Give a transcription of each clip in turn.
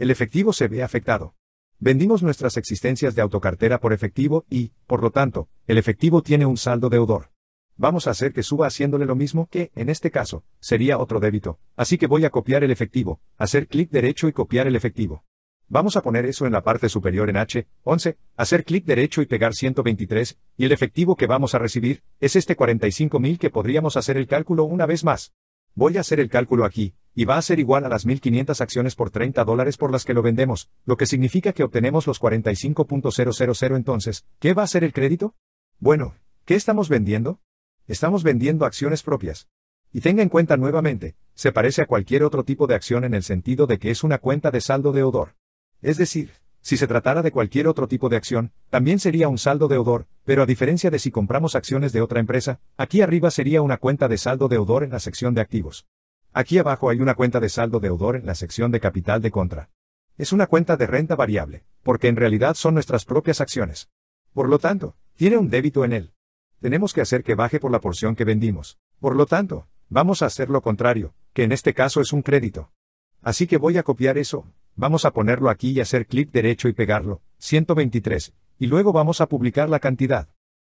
el efectivo se ve afectado. Vendimos nuestras existencias de autocartera por efectivo y, por lo tanto, el efectivo tiene un saldo deudor. Vamos a hacer que suba haciéndole lo mismo que, en este caso, sería otro débito, así que voy a copiar el efectivo, hacer clic derecho y copiar el efectivo. Vamos a poner eso en la parte superior en H11, hacer clic derecho y pegar 123, y el efectivo que vamos a recibir, es este 45.000 que podríamos hacer el cálculo una vez más. Voy a hacer el cálculo aquí, y va a ser igual a las 1500 acciones por 30 dólares por las que lo vendemos, lo que significa que obtenemos los 45.000 entonces, ¿qué va a ser el crédito? Bueno, ¿qué estamos vendiendo? Estamos vendiendo acciones propias. Y tenga en cuenta nuevamente, se parece a cualquier otro tipo de acción en el sentido de que es una cuenta de saldo de odor. Es decir, si se tratara de cualquier otro tipo de acción, también sería un saldo de odor, pero a diferencia de si compramos acciones de otra empresa, aquí arriba sería una cuenta de saldo de odor en la sección de activos. Aquí abajo hay una cuenta de saldo deudor en la sección de capital de contra. Es una cuenta de renta variable, porque en realidad son nuestras propias acciones. Por lo tanto, tiene un débito en él. Tenemos que hacer que baje por la porción que vendimos. Por lo tanto, vamos a hacer lo contrario, que en este caso es un crédito. Así que voy a copiar eso, vamos a ponerlo aquí y hacer clic derecho y pegarlo, 123, y luego vamos a publicar la cantidad.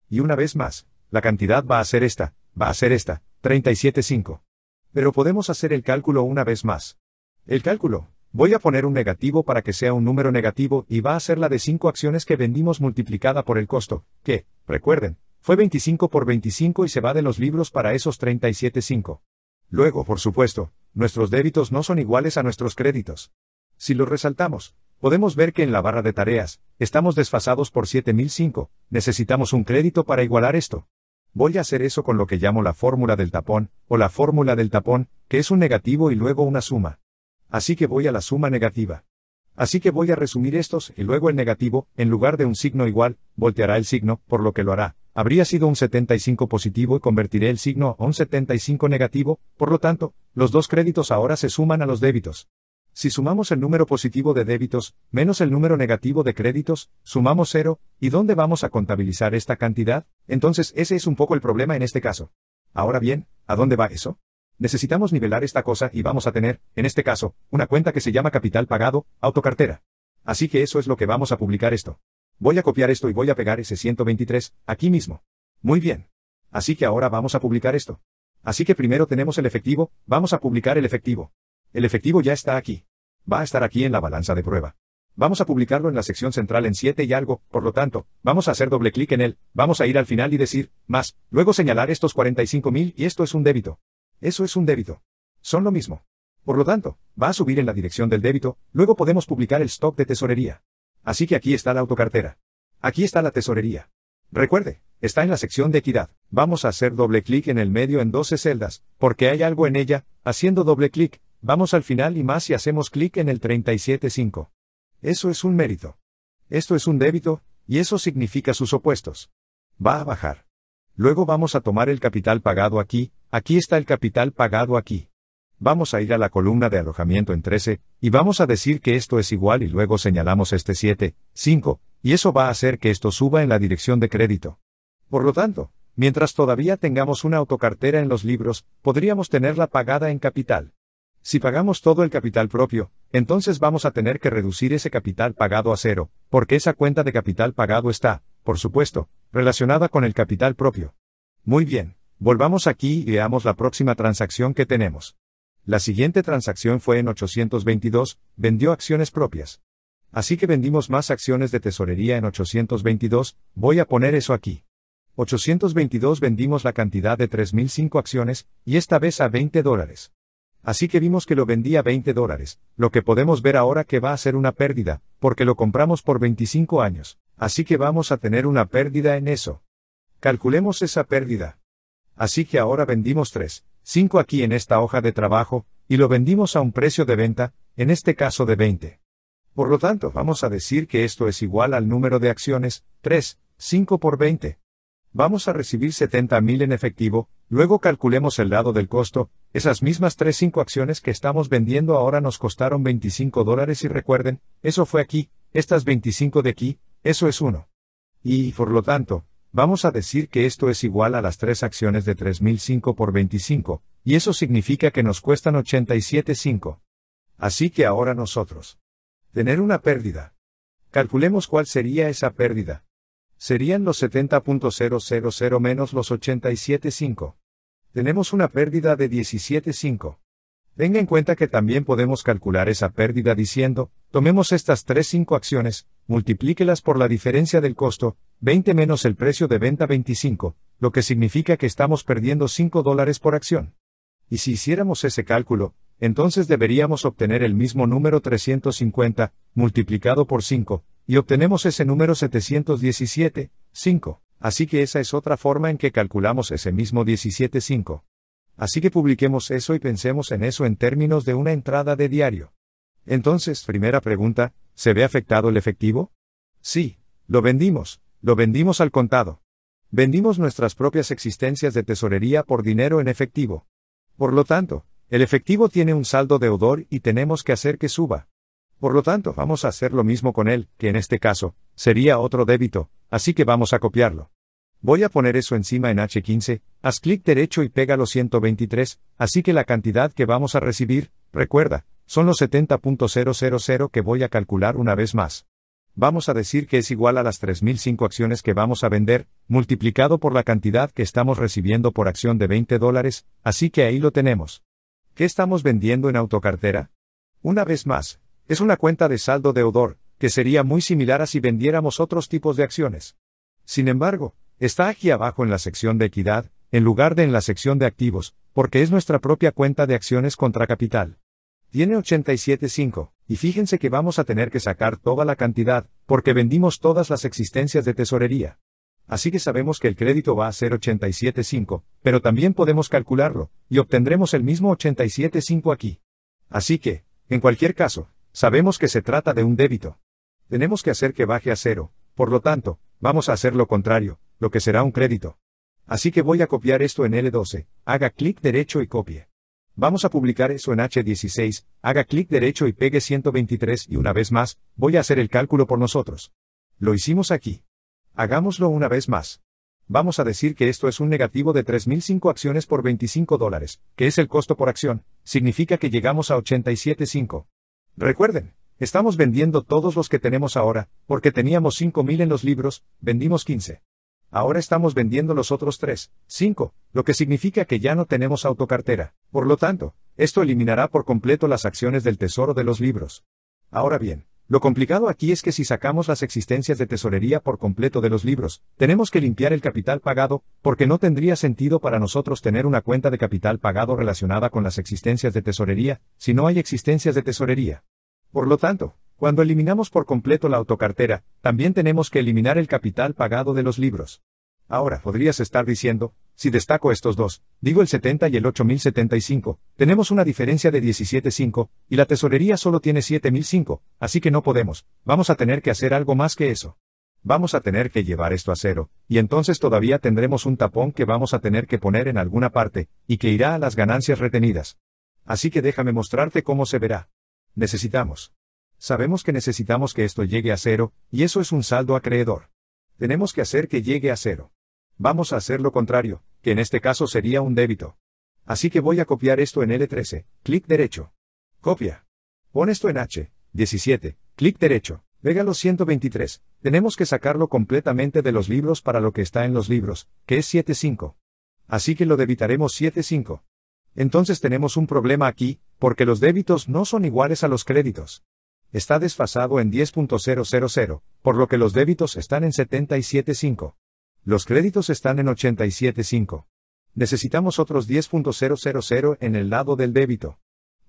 Y una vez más, la cantidad va a ser esta, va a ser esta, 37.5. Pero podemos hacer el cálculo una vez más. El cálculo. Voy a poner un negativo para que sea un número negativo y va a ser la de 5 acciones que vendimos multiplicada por el costo, que, recuerden, fue 25 por 25 y se va de los libros para esos 37.5. Luego, por supuesto, nuestros débitos no son iguales a nuestros créditos. Si los resaltamos, podemos ver que en la barra de tareas, estamos desfasados por 7005, necesitamos un crédito para igualar esto voy a hacer eso con lo que llamo la fórmula del tapón, o la fórmula del tapón, que es un negativo y luego una suma. Así que voy a la suma negativa. Así que voy a resumir estos, y luego el negativo, en lugar de un signo igual, volteará el signo, por lo que lo hará. Habría sido un 75 positivo y convertiré el signo a un 75 negativo, por lo tanto, los dos créditos ahora se suman a los débitos. Si sumamos el número positivo de débitos, menos el número negativo de créditos, sumamos cero, ¿y dónde vamos a contabilizar esta cantidad? Entonces ese es un poco el problema en este caso. Ahora bien, ¿a dónde va eso? Necesitamos nivelar esta cosa y vamos a tener, en este caso, una cuenta que se llama capital pagado, autocartera. Así que eso es lo que vamos a publicar esto. Voy a copiar esto y voy a pegar ese 123, aquí mismo. Muy bien. Así que ahora vamos a publicar esto. Así que primero tenemos el efectivo, vamos a publicar el efectivo. El efectivo ya está aquí. Va a estar aquí en la balanza de prueba. Vamos a publicarlo en la sección central en 7 y algo, por lo tanto, vamos a hacer doble clic en él, vamos a ir al final y decir, más, luego señalar estos 45.000 y esto es un débito. Eso es un débito. Son lo mismo. Por lo tanto, va a subir en la dirección del débito, luego podemos publicar el stock de tesorería. Así que aquí está la autocartera. Aquí está la tesorería. Recuerde, está en la sección de equidad. Vamos a hacer doble clic en el medio en 12 celdas, porque hay algo en ella, haciendo doble clic, vamos al final y más y hacemos clic en el 375. Eso es un mérito. Esto es un débito, y eso significa sus opuestos. Va a bajar. Luego vamos a tomar el capital pagado aquí, aquí está el capital pagado aquí. Vamos a ir a la columna de alojamiento en 13, y vamos a decir que esto es igual y luego señalamos este 7, 5, y eso va a hacer que esto suba en la dirección de crédito. Por lo tanto, mientras todavía tengamos una autocartera en los libros, podríamos tenerla pagada en capital. Si pagamos todo el capital propio, entonces vamos a tener que reducir ese capital pagado a cero, porque esa cuenta de capital pagado está, por supuesto, relacionada con el capital propio. Muy bien, volvamos aquí y veamos la próxima transacción que tenemos. La siguiente transacción fue en 822, vendió acciones propias. Así que vendimos más acciones de tesorería en 822, voy a poner eso aquí. 822 vendimos la cantidad de 3.005 acciones, y esta vez a 20 dólares. Así que vimos que lo vendía 20 dólares, lo que podemos ver ahora que va a ser una pérdida, porque lo compramos por 25 años, así que vamos a tener una pérdida en eso. Calculemos esa pérdida. Así que ahora vendimos 3, 5 aquí en esta hoja de trabajo, y lo vendimos a un precio de venta, en este caso de 20. Por lo tanto, vamos a decir que esto es igual al número de acciones, 3, 5 por 20. Vamos a recibir mil en efectivo, Luego calculemos el lado del costo, esas mismas tres cinco acciones que estamos vendiendo ahora nos costaron 25 dólares y recuerden, eso fue aquí, estas 25 de aquí, eso es 1. Y, por lo tanto, vamos a decir que esto es igual a las 3 acciones de 3005 por 25, y eso significa que nos cuestan 87.5. Así que ahora nosotros. Tener una pérdida. Calculemos cuál sería esa pérdida, Serían los 70.000 menos los 87.5. Tenemos una pérdida de 17.5. Tenga en cuenta que también podemos calcular esa pérdida diciendo, tomemos estas 3.5 acciones, multiplíquelas por la diferencia del costo, 20 menos el precio de venta 25, lo que significa que estamos perdiendo 5 dólares por acción. Y si hiciéramos ese cálculo, entonces deberíamos obtener el mismo número 350, multiplicado por 5, y obtenemos ese número 717, Así que esa es otra forma en que calculamos ese mismo 17.5. Así que publiquemos eso y pensemos en eso en términos de una entrada de diario. Entonces, primera pregunta, ¿se ve afectado el efectivo? Sí, lo vendimos, lo vendimos al contado. Vendimos nuestras propias existencias de tesorería por dinero en efectivo. Por lo tanto, el efectivo tiene un saldo deudor y tenemos que hacer que suba. Por lo tanto, vamos a hacer lo mismo con él, que en este caso, sería otro débito, así que vamos a copiarlo. Voy a poner eso encima en H15, haz clic derecho y pega los 123, así que la cantidad que vamos a recibir, recuerda, son los 70.000 que voy a calcular una vez más. Vamos a decir que es igual a las 3.005 acciones que vamos a vender, multiplicado por la cantidad que estamos recibiendo por acción de 20 dólares, así que ahí lo tenemos. ¿Qué estamos vendiendo en autocartera? Una vez más, es una cuenta de saldo deudor, que sería muy similar a si vendiéramos otros tipos de acciones. Sin embargo, está aquí abajo en la sección de equidad, en lugar de en la sección de activos, porque es nuestra propia cuenta de acciones contra capital. Tiene 87.5, y fíjense que vamos a tener que sacar toda la cantidad, porque vendimos todas las existencias de tesorería. Así que sabemos que el crédito va a ser 87.5, pero también podemos calcularlo, y obtendremos el mismo 87.5 aquí. Así que, en cualquier caso, Sabemos que se trata de un débito. Tenemos que hacer que baje a cero, por lo tanto, vamos a hacer lo contrario, lo que será un crédito. Así que voy a copiar esto en L12, haga clic derecho y copie. Vamos a publicar eso en H16, haga clic derecho y pegue 123 y una vez más, voy a hacer el cálculo por nosotros. Lo hicimos aquí. Hagámoslo una vez más. Vamos a decir que esto es un negativo de 3.005 acciones por 25 dólares, que es el costo por acción, significa que llegamos a 87.5. Recuerden, estamos vendiendo todos los que tenemos ahora, porque teníamos 5.000 en los libros, vendimos 15. Ahora estamos vendiendo los otros 3, 5, lo que significa que ya no tenemos autocartera. Por lo tanto, esto eliminará por completo las acciones del tesoro de los libros. Ahora bien, lo complicado aquí es que si sacamos las existencias de tesorería por completo de los libros, tenemos que limpiar el capital pagado, porque no tendría sentido para nosotros tener una cuenta de capital pagado relacionada con las existencias de tesorería, si no hay existencias de tesorería. Por lo tanto, cuando eliminamos por completo la autocartera, también tenemos que eliminar el capital pagado de los libros. Ahora podrías estar diciendo, si destaco estos dos, digo el 70 y el 8075, tenemos una diferencia de 17.5, y la tesorería solo tiene 7005, así que no podemos, vamos a tener que hacer algo más que eso. Vamos a tener que llevar esto a cero, y entonces todavía tendremos un tapón que vamos a tener que poner en alguna parte, y que irá a las ganancias retenidas. Así que déjame mostrarte cómo se verá. Necesitamos. Sabemos que necesitamos que esto llegue a cero, y eso es un saldo acreedor. Tenemos que hacer que llegue a cero. Vamos a hacer lo contrario, que en este caso sería un débito. Así que voy a copiar esto en L13, clic derecho. Copia. Pon esto en H, 17, clic derecho. Vega 123, tenemos que sacarlo completamente de los libros para lo que está en los libros, que es 7.5. Así que lo debitaremos 7.5. Entonces tenemos un problema aquí, porque los débitos no son iguales a los créditos. Está desfasado en 10.000, por lo que los débitos están en 77.5. Los créditos están en 87.5. Necesitamos otros 10.000 en el lado del débito.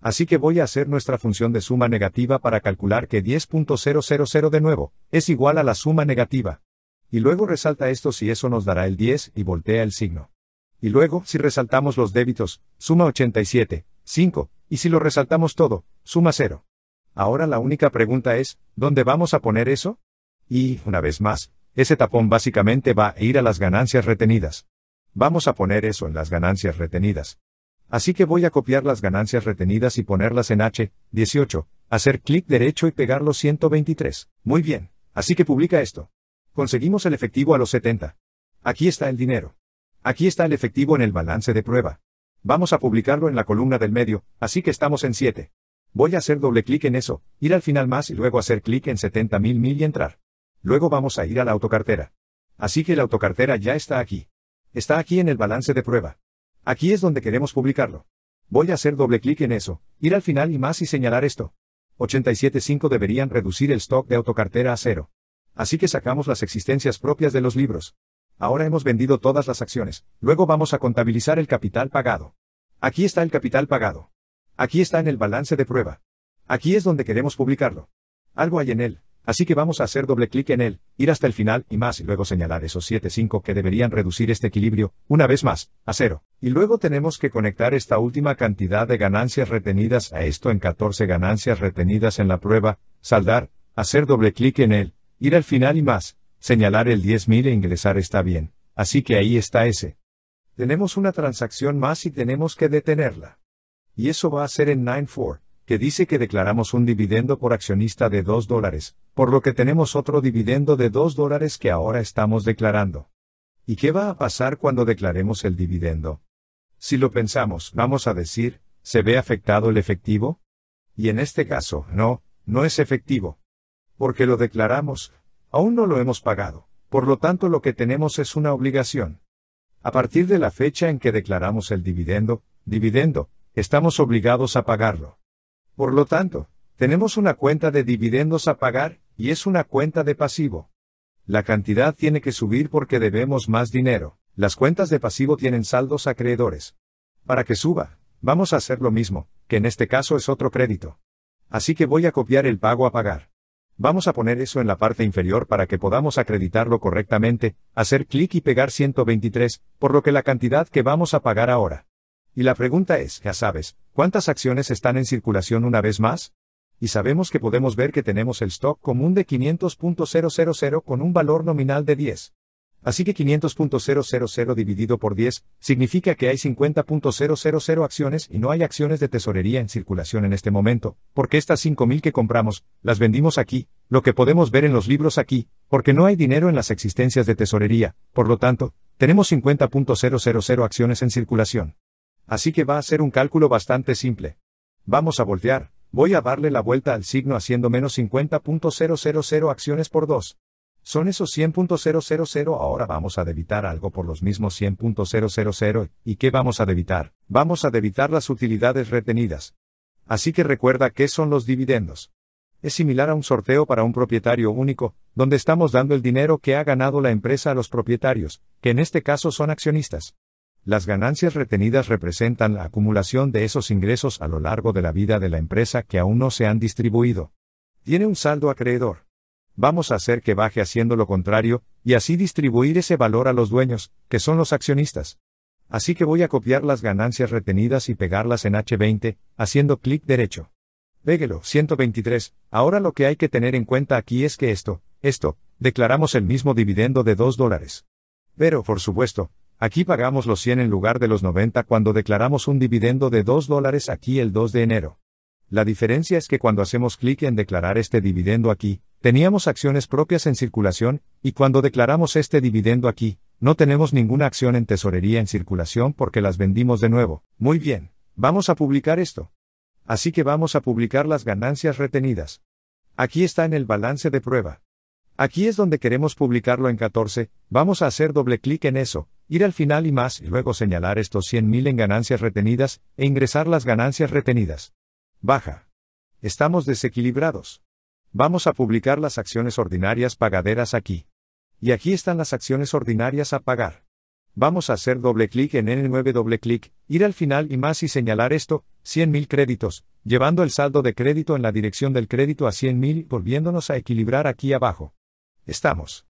Así que voy a hacer nuestra función de suma negativa para calcular que 10.000 de nuevo, es igual a la suma negativa. Y luego resalta esto si eso nos dará el 10 y voltea el signo. Y luego, si resaltamos los débitos, suma 87.5, y si lo resaltamos todo, suma 0. Ahora la única pregunta es, ¿dónde vamos a poner eso? Y, una vez más, ese tapón básicamente va a ir a las ganancias retenidas. Vamos a poner eso en las ganancias retenidas. Así que voy a copiar las ganancias retenidas y ponerlas en H, 18, hacer clic derecho y pegar los 123. Muy bien, así que publica esto. Conseguimos el efectivo a los 70. Aquí está el dinero. Aquí está el efectivo en el balance de prueba. Vamos a publicarlo en la columna del medio, así que estamos en 7. Voy a hacer doble clic en eso, ir al final más y luego hacer clic en 70.000 mil y entrar. Luego vamos a ir a la autocartera. Así que la autocartera ya está aquí. Está aquí en el balance de prueba. Aquí es donde queremos publicarlo. Voy a hacer doble clic en eso, ir al final y más y señalar esto. 87.5 deberían reducir el stock de autocartera a cero. Así que sacamos las existencias propias de los libros. Ahora hemos vendido todas las acciones, luego vamos a contabilizar el capital pagado. Aquí está el capital pagado. Aquí está en el balance de prueba. Aquí es donde queremos publicarlo. Algo hay en él, Así que vamos a hacer doble clic en él, ir hasta el final y más y luego señalar esos 7.5 que deberían reducir este equilibrio, una vez más, a cero. Y luego tenemos que conectar esta última cantidad de ganancias retenidas a esto en 14 ganancias retenidas en la prueba, saldar, hacer doble clic en él, ir al final y más, señalar el 10.000 e ingresar está bien, así que ahí está ese. Tenemos una transacción más y tenemos que detenerla. Y eso va a ser en 9.4 que dice que declaramos un dividendo por accionista de 2 dólares, por lo que tenemos otro dividendo de 2 dólares que ahora estamos declarando. ¿Y qué va a pasar cuando declaremos el dividendo? Si lo pensamos, vamos a decir, ¿se ve afectado el efectivo? Y en este caso, no, no es efectivo. Porque lo declaramos, aún no lo hemos pagado, por lo tanto lo que tenemos es una obligación. A partir de la fecha en que declaramos el dividendo, dividendo, estamos obligados a pagarlo. Por lo tanto, tenemos una cuenta de dividendos a pagar, y es una cuenta de pasivo. La cantidad tiene que subir porque debemos más dinero. Las cuentas de pasivo tienen saldos acreedores. Para que suba, vamos a hacer lo mismo, que en este caso es otro crédito. Así que voy a copiar el pago a pagar. Vamos a poner eso en la parte inferior para que podamos acreditarlo correctamente, hacer clic y pegar 123, por lo que la cantidad que vamos a pagar ahora y la pregunta es, ya sabes, ¿cuántas acciones están en circulación una vez más? Y sabemos que podemos ver que tenemos el stock común de 500.000 con un valor nominal de 10. Así que 500.000 dividido por 10 significa que hay 50.000 acciones y no hay acciones de tesorería en circulación en este momento, porque estas 5.000 que compramos, las vendimos aquí, lo que podemos ver en los libros aquí, porque no hay dinero en las existencias de tesorería, por lo tanto, tenemos 50.000 acciones en circulación. Así que va a ser un cálculo bastante simple. Vamos a voltear, voy a darle la vuelta al signo haciendo menos 50.000 acciones por 2. Son esos 100.000, ahora vamos a debitar algo por los mismos 100.000, ¿y qué vamos a debitar? Vamos a debitar las utilidades retenidas. Así que recuerda qué son los dividendos. Es similar a un sorteo para un propietario único, donde estamos dando el dinero que ha ganado la empresa a los propietarios, que en este caso son accionistas. Las ganancias retenidas representan la acumulación de esos ingresos a lo largo de la vida de la empresa que aún no se han distribuido. Tiene un saldo acreedor. Vamos a hacer que baje haciendo lo contrario, y así distribuir ese valor a los dueños, que son los accionistas. Así que voy a copiar las ganancias retenidas y pegarlas en H20, haciendo clic derecho. Pégalo. 123. Ahora lo que hay que tener en cuenta aquí es que esto, esto, declaramos el mismo dividendo de 2 dólares. Pero, por supuesto, Aquí pagamos los 100 en lugar de los 90 cuando declaramos un dividendo de 2 dólares aquí el 2 de enero. La diferencia es que cuando hacemos clic en declarar este dividendo aquí, teníamos acciones propias en circulación, y cuando declaramos este dividendo aquí, no tenemos ninguna acción en tesorería en circulación porque las vendimos de nuevo. Muy bien, vamos a publicar esto. Así que vamos a publicar las ganancias retenidas. Aquí está en el balance de prueba. Aquí es donde queremos publicarlo en 14, vamos a hacer doble clic en eso, ir al final y más, y luego señalar estos 100.000 en ganancias retenidas, e ingresar las ganancias retenidas. Baja. Estamos desequilibrados. Vamos a publicar las acciones ordinarias pagaderas aquí. Y aquí están las acciones ordinarias a pagar. Vamos a hacer doble clic en N9 doble clic, ir al final y más y señalar esto, 100.000 créditos, llevando el saldo de crédito en la dirección del crédito a 100.000 y volviéndonos a equilibrar aquí abajo. Estamos.